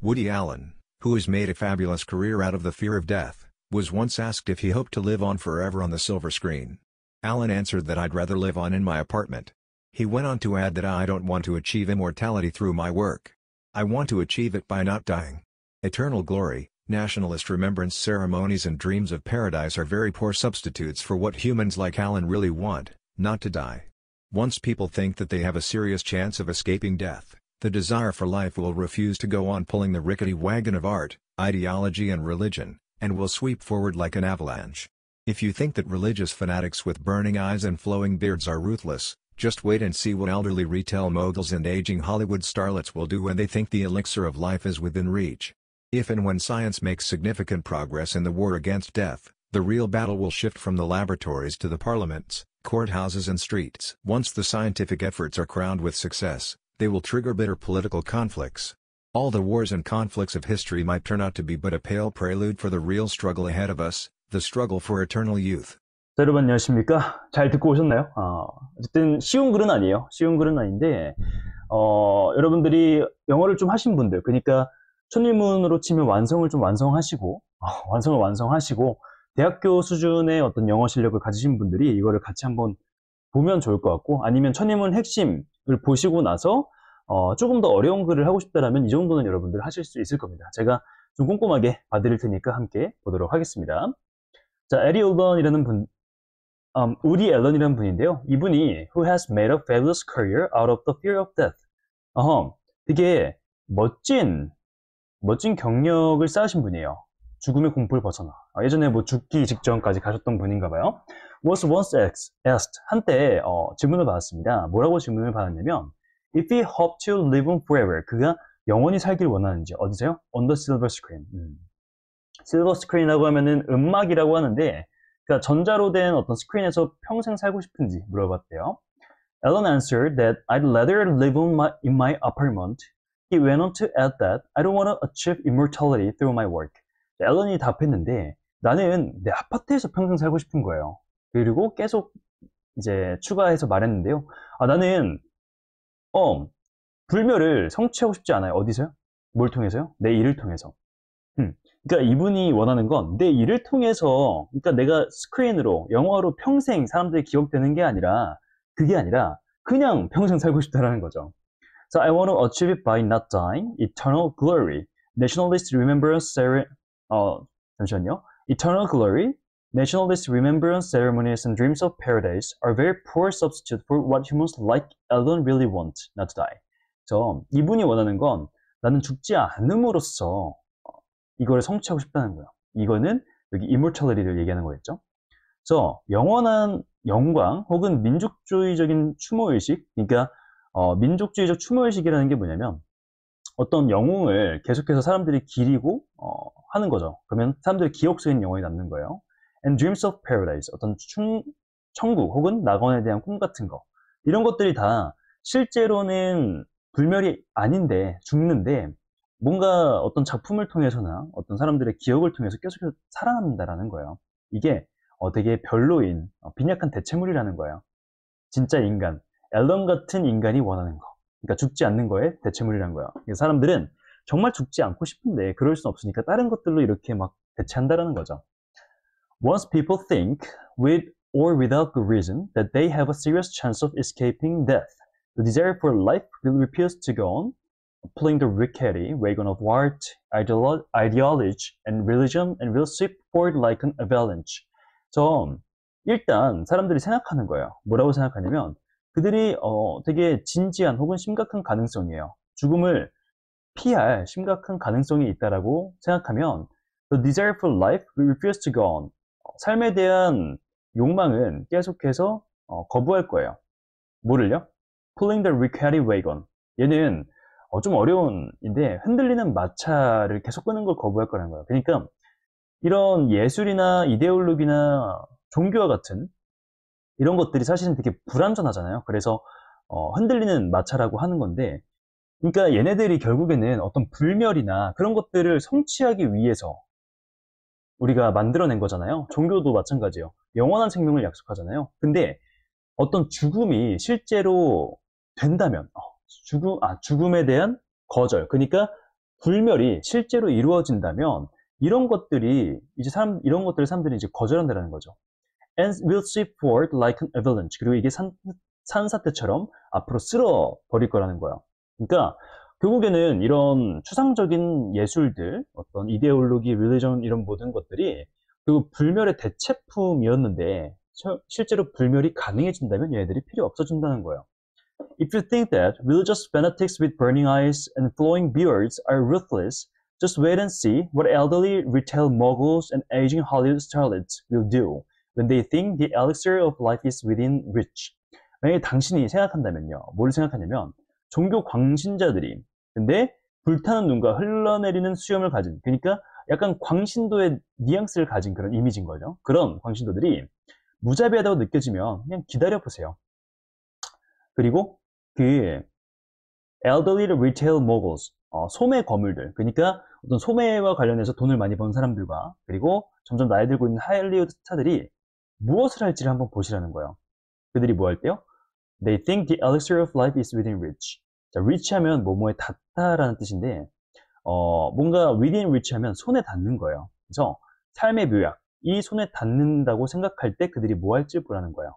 Woody Allen, who has made a fabulous career out of the fear of death, was once asked if he hoped to live on forever on the silver screen. Allen answered that I'd rather live on in my apartment. He went on to add that I don't want to achieve immortality through my work. I want to achieve it by not dying. Eternal glory, nationalist remembrance ceremonies and dreams of paradise are very poor substitutes for what humans like Allen really want, not to die. Once people think that they have a serious chance of escaping death, the desire for life will refuse to go on pulling the rickety wagon of art, ideology and religion, and will sweep forward like an avalanche. If you think that religious fanatics with burning eyes and flowing beards are ruthless, just wait and see what elderly retail moguls and aging Hollywood starlets will do when they think the elixir of life is within reach. If and when science makes significant progress in the war against death, the real battle will shift from the laboratories to the parliaments, courthouses and streets. Once the scientific efforts are crowned with success, they will trigger bitter political conflicts. All the wars and conflicts of history might turn out to be but a pale prelude for the real struggle ahead of us, the struggle for eternal youth. 자, 여러분 안녕하십니까? 잘 듣고 오셨나요? 아, 어쨌든 쉬운 글은 아니에요. 쉬운 글은 아닌데 어, 여러분들이 영어를 좀 하신 분들, 그러니까 천일문으로 치면 완성을 좀 완성하시고 어, 완성을 완성하시고 대학교 수준의 어떤 영어 실력을 가지신 분들이 이거를 같이 한번 보면 좋을 것 같고 아니면 천일문 핵심 보시고 나서 어, 조금 더 어려운 글을 하고 싶다라면 이 정도는 여러분들 하실 수 있을 겁니다. 제가 좀 꼼꼼하게 봐드릴 테니까 함께 보도록 하겠습니다. 자, 에리 올던이라는 분, u 음, 우리 앨런이라는 분인데요. 이분이 who has made a fabulous career out of the fear of death. 어허, 되게 멋진 멋진 경력을 쌓으신 분이에요. 죽음의 공포를 벗어나. 어, 예전에 뭐 죽기 직전까지 가셨던 분인가 봐요. was once asked 한때 어, 질문을 받았습니다. 뭐라고 질문을 받았냐면 if he hoped to live on forever 그가 영원히 살길 원하는지 어디세요 on the silver screen 음. silver screen이라고 하면은 음막이라고 하는데 그러니까 전자로 된 어떤 스크린에서 평생 살고 싶은지 물어봤대요. Alan answered that I'd rather live on my, in my apartment. He went on to add that I don't want to achieve immortality through my work. 앨런이 답했는데 나는 내 아파트에서 평생 살고 싶은 거예요. 그리고 계속 이제 추가해서 말했는데요. 아, 나는, 어, 불멸을 성취하고 싶지 않아요. 어디서요? 뭘 통해서요? 내 일을 통해서. 음. 그러니까 이분이 원하는 건 내 일을 통해서, 그러니까 내가 스크린으로, 영화로 평생 사람들이 기억되는 게 아니라, 그게 아니라, 그냥 평생 살고 싶다라는 거죠. So I want to achieve it by not dying, eternal glory, nationalist remembrance, uh, 잠시만요. Eternal glory, nationalist remembrance ceremonies, and dreams of paradise are very poor substitute for what humans like alone really want, not to die. 그래서 이분이 원하는 건 나는 죽지 않음으로써 이거를 성취하고 싶다는 거예요. 이거는 여기 이모탈리를 얘기하는 거겠죠 그래서 영원한 영광 혹은 민족주의적인 추모의식, 그러니까 어, 민족주의적 추모의식이라는 게 뭐냐면 어떤 영웅을 계속해서 사람들이 기리고 어, 하는 거죠. 그러면 사람들 의 기억 속엔 영원히 남는 거예요. And dreams of paradise, 어떤 충, 천국 혹은 낙원에 대한 꿈 같은 거 이런 것들이 다 실제로는 불멸이 아닌데 죽는데 뭔가 어떤 작품을 통해서나 어떤 사람들의 기억을 통해서 계속해서 살아남는다라는 거예요. 이게 어, 되게 별로인 어, 빈약한 대체물이라는 거예요. 진짜 인간, 앨런 같은 인간이 원하는 거. 그러니까 죽지 않는 거에 대체물이라는 거예요. 사람들은 정말 죽지 않고 싶은데 그럴 순 없으니까 다른 것들로 이렇게 막 대체한다라는 거죠. Once people think with or without good reason that they have a serious chance of escaping death, the desire for life will refuse to go on, pulling the rickety wagon of art, ideolo ideology, and religion and will sweep forward like an avalanche. 저 일단 사람들이 생각하는 거예요. 뭐라고 생각하냐면 그들이 어, 되게 진지한 혹은 심각한 가능성이에요. 죽음을 피할 심각한 가능성이 있다라고 생각하면 the desire for life will refuse to go on. 어, 삶에 대한 욕망은 계속해서 어, 거부할 거예요. 뭐를요? pulling the rickety wagon. 얘는 어, 좀 어려운인데 흔들리는 마차를 계속 끄는 걸 거부할 거라는 거예요. 그러니까 이런 예술이나 이데올로기나 종교와 같은 이런 것들이 사실은 되게 불안전하잖아요 그래서 어, 흔들리는 마차라고 하는 건데 그러니까 얘네들이 결국에는 어떤 불멸이나 그런 것들을 성취하기 위해서 우리가 만들어낸 거잖아요. 종교도 마찬가지예요. 영원한 생명을 약속하잖아요. 근데 어떤 죽음이 실제로 된다면 어, 죽음 아 죽음에 대한 거절. 그러니까 불멸이 실제로 이루어진다면 이런 것들이 이제 사람 이런 것들을 사람들이 이제 거절한다는 거죠. And will sweep forward like an avalanche. 그리고 이게 산, 산사태처럼 앞으로 쓸어 버릴 거라는 거예요. 그러니까 결국에는 이런 추상적인 예술들, 어떤 이데올로기, 릴리전 이런 모든 것들이 그 불멸의 대체품이었는데 실제로 불멸이 가능해진다면 얘들이 필요 없어진다는 거예요. If you think that religious fanatics with burning eyes and flowing beards are ruthless, just wait and see what elderly retail moguls and aging Hollywood starlets will do when they think the elixir of life is within reach. 만약에 당신이 생각한다면요. 뭘 생각하냐면 종교 광신자들이 근데 불타는 눈과 흘러내리는 수염을 가진 그러니까 약간 광신도의 뉘앙스를 가진 그런 이미지인 거죠. 그런 광신도들이 무자비하다고 느껴지면 그냥 기다려 보세요. 그리고 그 elderly retail moguls 어, 소매 거물들 그러니까 어떤 소매와 관련해서 돈을 많이 번 사람들과 그리고 점점 나이 들고 있는 하일리우드 스타들이 무엇을 할지를 한번 보시라는 거예요. 그들이 뭐 할 때요? They think the elixir of life is within reach. 자, reach 하면 뭐뭐에 닿다라는 뜻인데 어, 뭔가 within reach 하면 손에 닿는 거예요. 그래서 삶의 묘약, 이 손에 닿는다고 생각할 때 그들이 뭐 할지 보라는 거예요.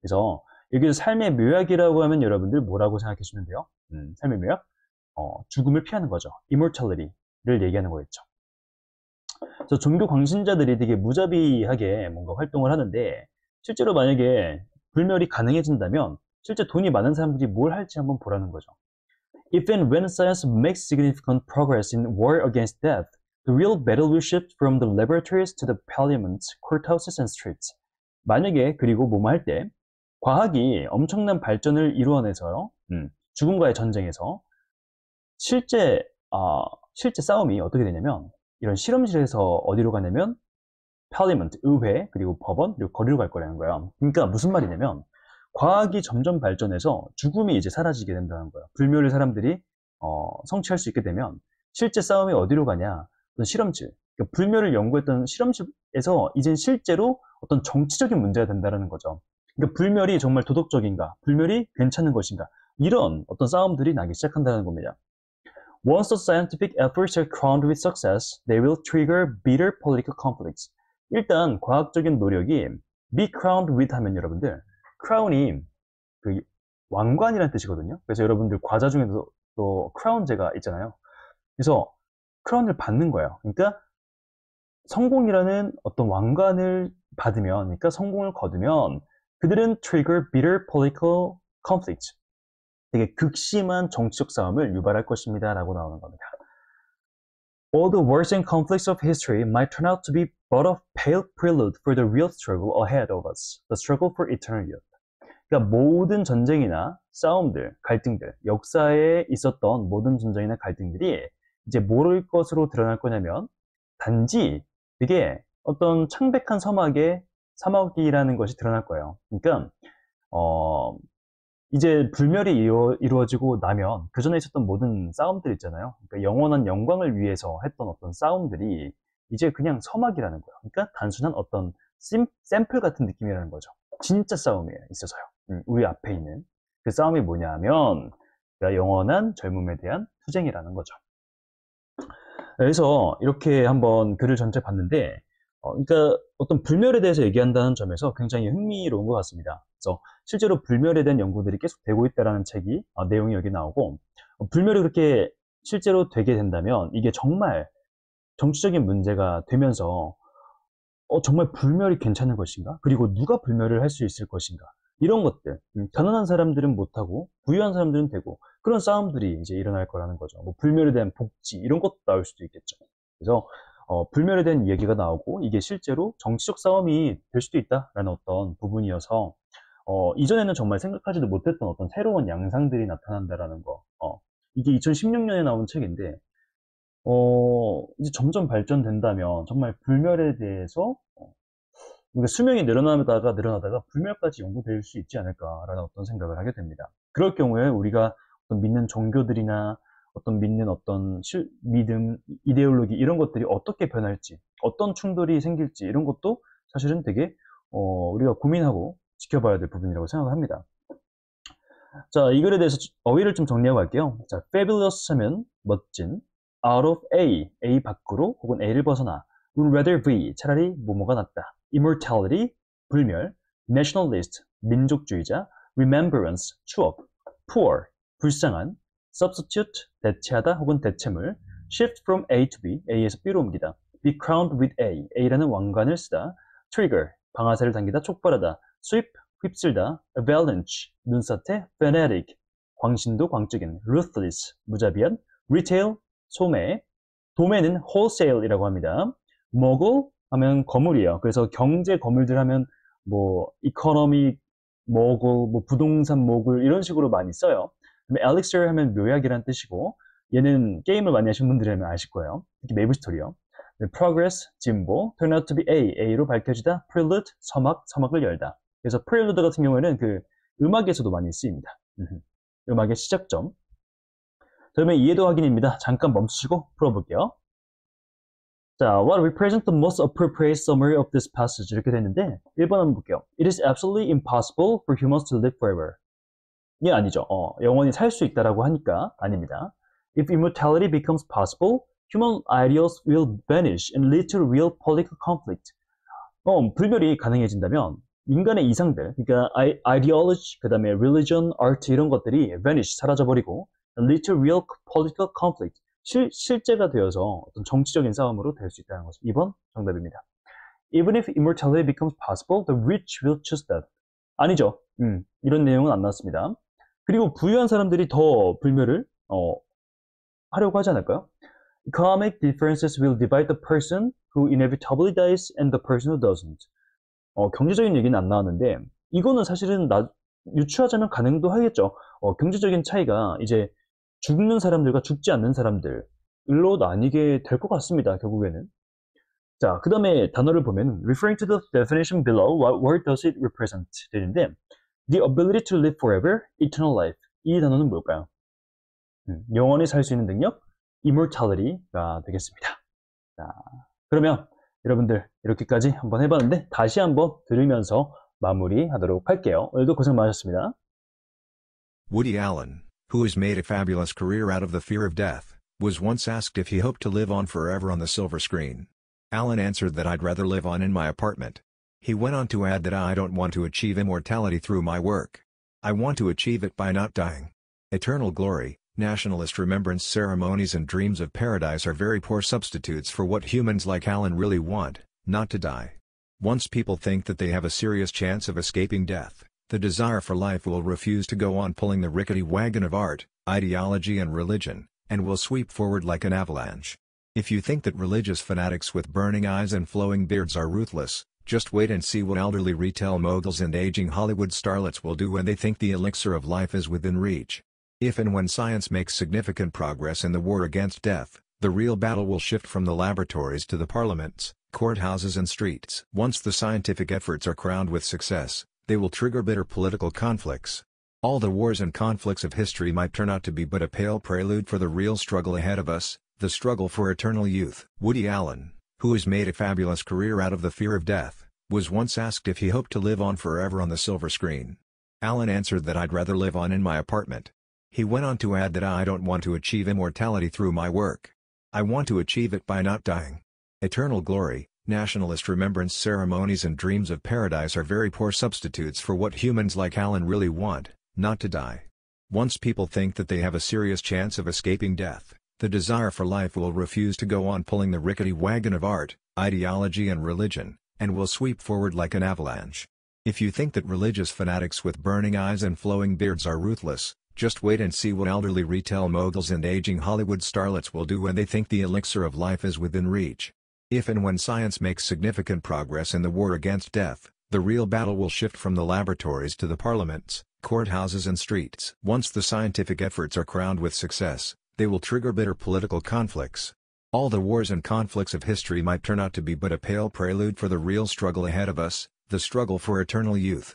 그래서 여기서 삶의 묘약이라고 하면 여러분들 뭐라고 생각해주면 돼요? 음, 삶의 묘약? 어, 죽음을 피하는 거죠. immortality를 얘기하는 거겠죠. 그래서 종교 광신자들이 되게 무자비하게 뭔가 활동을 하는데 실제로 만약에 불멸이 가능해진다면 실제 돈이 많은 사람들이 뭘 할지 한번 보라는 거죠. If and when science makes significant progress in war against death, the real battle will shift from the laboratories to the parliaments, courthouses, and streets. 만약에 그리고 뭐뭐 할 때 과학이 엄청난 발전을 이루어내서요. 음, 죽음과의 전쟁에서 실제 어, 실제 싸움이 어떻게 되냐면 이런 실험실에서 어디로 가냐면 parliament 의회 그리고 법원 그리고 거리로 갈 거라는 거예요. 그러니까 무슨 말이냐면 과학이 점점 발전해서 죽음이 이제 사라지게 된다는 거예요. 불멸을 사람들이 어, 성취할 수 있게 되면 실제 싸움이 어디로 가냐? 어떤 실험실 그러니까 불멸을 연구했던 실험실에서 이젠 실제로 어떤 정치적인 문제가 된다는 거죠. 그러니까 불멸이 정말 도덕적인가? 불멸이 괜찮은 것인가? 이런 어떤 싸움들이 나기 시작한다는 겁니다. Once the scientific efforts are crowned with success, they will trigger bitter political conflicts. 일단 과학적인 노력이 be crowned with 하면 여러분들 크라운이 그 왕관이라는 뜻이거든요. 그래서 여러분들 과자 중에도 또 크라운제가 있잖아요. 그래서 크라운을 받는 거예요. 그러니까 성공이라는 어떤 왕관을 받으면, 그러니까 성공을 거두면 그들은 trigger bitter political conflict. 되게 극심한 정치적 싸움을 유발할 것입니다. 라고 나오는 겁니다. All the wars and conflicts of history might turn out to be but a pale prelude for the real struggle ahead of us, the struggle for eternal youth. 그러니까 모든 전쟁이나 싸움들, 갈등들, 역사에 있었던 모든 전쟁이나 갈등들이 이제 모를 것으로 드러날 거냐면 단지 그게 어떤 창백한 서막의 사막이라는 것이 드러날 거예요. 그러니까 어 이제 불멸이 이루, 어지고 나면 그 전에 있었던 모든 싸움들 있잖아요. 그러니까 영원한 영광을 위해서 했던 어떤 싸움들이 이제 그냥 서막이라는 거예요. 그러니까 단순한 어떤 샘플 같은 느낌이라는 거죠. 진짜 싸움에 있어서요. 음, 우리 앞에 있는 그 싸움이 뭐냐면 그러니까 영원한 젊음에 대한 투쟁이라는 거죠. 그래서 이렇게 한번 글을 전체 봤는데, 어, 그러니까 어떤 불멸에 대해서 얘기한다는 점에서 굉장히 흥미로운 것 같습니다. 그래서 실제로 불멸에 대한 연구들이 계속 되고 있다는 책이 어, 내용이 여기 나오고, 어, 불멸이 그렇게 실제로 되게 된다면 이게 정말 정치적인 문제가 되면서 어, 정말 불멸이 괜찮은 것인가? 그리고 누가 불멸을 할 수 있을 것인가? 이런 것들. 음, 가난한 사람들은 못하고, 부유한 사람들은 되고, 그런 싸움들이 이제 일어날 거라는 거죠. 뭐 불멸에 대한 복지, 이런 것도 나올 수도 있겠죠. 그래서, 어, 불멸에 대한 얘기가 나오고, 이게 실제로 정치적 싸움이 될 수도 있다라는 어떤 부분이어서, 어, 이전에는 정말 생각하지도 못했던 어떤 새로운 양상들이 나타난다라는 거. 어, 이게 2016년에 나온 책인데, 어, 이제 점점 발전된다면 정말 불멸에 대해서 어, 그러 그러니까 수명이 늘어나다가 늘어나다가 불멸까지 연구될 수 있지 않을까라는 어떤 생각을 하게 됩니다. 그럴 경우에 우리가 어떤 믿는 종교들이나 어떤 믿는 어떤 실, 믿음, 이데올로기 이런 것들이 어떻게 변할지, 어떤 충돌이 생길지 이런 것도 사실은 되게 어, 우리가 고민하고 지켜봐야 될 부분이라고 생각을 합니다. 자, 이 글에 대해서 어휘를 좀 정리하고 갈게요. 자, fabulous 하면 멋진, out of A, A 밖으로 혹은 A를 벗어나 would rather V, 차라리 뭐뭐가 낫다 immortality, 불멸 nationalist, 민족주의자 remembrance, 추억 poor, 불쌍한 substitute, 대체하다 혹은 대체물 shift from A to B, A에서 B로 옮기다 be crowned with A, A라는 왕관을 쓰다 trigger, 방아쇠를 당기다, 촉발하다 sweep, 휩쓸다 avalanche, 눈사태 fanatic, 광신도 광적인 ruthless, 무자비한 retail, 소매, 도매는 wholesale이라고 합니다. 먹을 하면 건물이에요. 그래서 경제 건물들 하면 뭐이코노 n o m 뭐 부동산 m o 이런 식으로 많이 써요. 그다음에 하면 묘약이란 뜻이고 얘는 게임을 많이 하신 분들이라면 아실 거예요. 특히 메이블스토리요. 네, progress, 진보, turn out to be A, A로 밝혀지다, prelude, 서막, 서막을 열다. 그래서 prelude 같은 경우에는 그 음악에서도 많이 쓰입니다. 음악의 시작점. 다음에 이해도 확인입니다. 잠깐 멈추시고 풀어볼게요. 자, what represents the most appropriate summary of this passage? 이렇게 되는데 1번 한번 볼게요. It is absolutely impossible for humans to live forever. 이 아니죠. 어, 영원히 살 수 있다라고 하니까 아닙니다. If immortality becomes possible, human ideals will vanish and lead to real political conflict. 어, 불멸이 가능해진다면 인간의 이상들, 그러니까 ideology, 그 다음에 religion, art 이런 것들이 vanish, 사라져버리고 lead to real political conflict. 실, 실제가 되어서 어떤 정치적인 싸움으로 될 수 있다는 것은 2번 정답입니다. Even if immortality becomes possible, the rich will choose that. 아니죠. 음, 이런 내용은 안 나왔습니다. 그리고 부유한 사람들이 더 불멸을 어, 하려고 하지 않을까요? Economic differences will divide the person who inevitably dies and the person who doesn't. 어, 경제적인 얘기는 안 나왔는데 이거는 사실은 나, 유추하자면 가능도 하겠죠. 어, 경제적인 차이가 이제 죽는 사람들과 죽지 않는 사람들로 나뉘게 될 것 같습니다. 결국에는. 자, 그 다음에 단어를 보면 referring to the definition below, what word does it represent? 되는데 the ability to live forever, eternal life 이 단어는 뭘까요? 음, 영원히 살 수 있는 능력, immortality가 되겠습니다. 자, 그러면 여러분들 이렇게까지 한번 해봤는데 다시 한번 들으면서 마무리하도록 할게요. 오늘도 고생 많으셨습니다. Woody Allen who has made a fabulous career out of the fear of death, was once asked if he hoped to live on forever on the silver screen. Alan answered that I'd rather live on in my apartment. He went on to add that I don't want to achieve immortality through my work. I want to achieve it by not dying. Eternal glory, nationalist remembrance ceremonies and dreams of paradise are very poor substitutes for what humans like Alan really want, not to die. Once people think that they have a serious chance of escaping death, the desire for life will refuse to go on pulling the rickety wagon of art, ideology and religion, and will sweep forward like an avalanche. If you think that religious fanatics with burning eyes and flowing beards are ruthless, just wait and see what elderly retail moguls and aging Hollywood starlets will do when they think the elixir of life is within reach. If and when science makes significant progress in the war against death, the real battle will shift from the laboratories to the parliaments, courthouses and streets. Once the scientific efforts are crowned with success, they will trigger bitter political conflicts. All the wars and conflicts of history might turn out to be but a pale prelude for the real struggle ahead of us, the struggle for eternal youth. Woody Allen, who has made a fabulous career out of the fear of death, was once asked if he hoped to live on forever on the silver screen. Allen answered that I'd rather live on in my apartment. He went on to add that I don't want to achieve immortality through my work. I want to achieve it by not dying. Eternal glory, Nationalist remembrance ceremonies and dreams of paradise are very poor substitutes for what humans like Alan really want, not to die. Once people think that they have a serious chance of escaping death, the desire for life will refuse to go on pulling the rickety wagon of art, ideology and religion, and will sweep forward like an avalanche. If you think that religious fanatics with burning eyes and flowing beards are ruthless, just wait and see what elderly retail moguls and aging Hollywood starlets will do when they think the elixir of life is within reach. If and when science makes significant progress in the war against death, the real battle will shift from the laboratories to the parliaments, courthouses and streets. Once the scientific efforts are crowned with success, they will trigger bitter political conflicts. All the wars and conflicts of history might turn out to be but a pale prelude for the real struggle ahead of us, the struggle for eternal youth.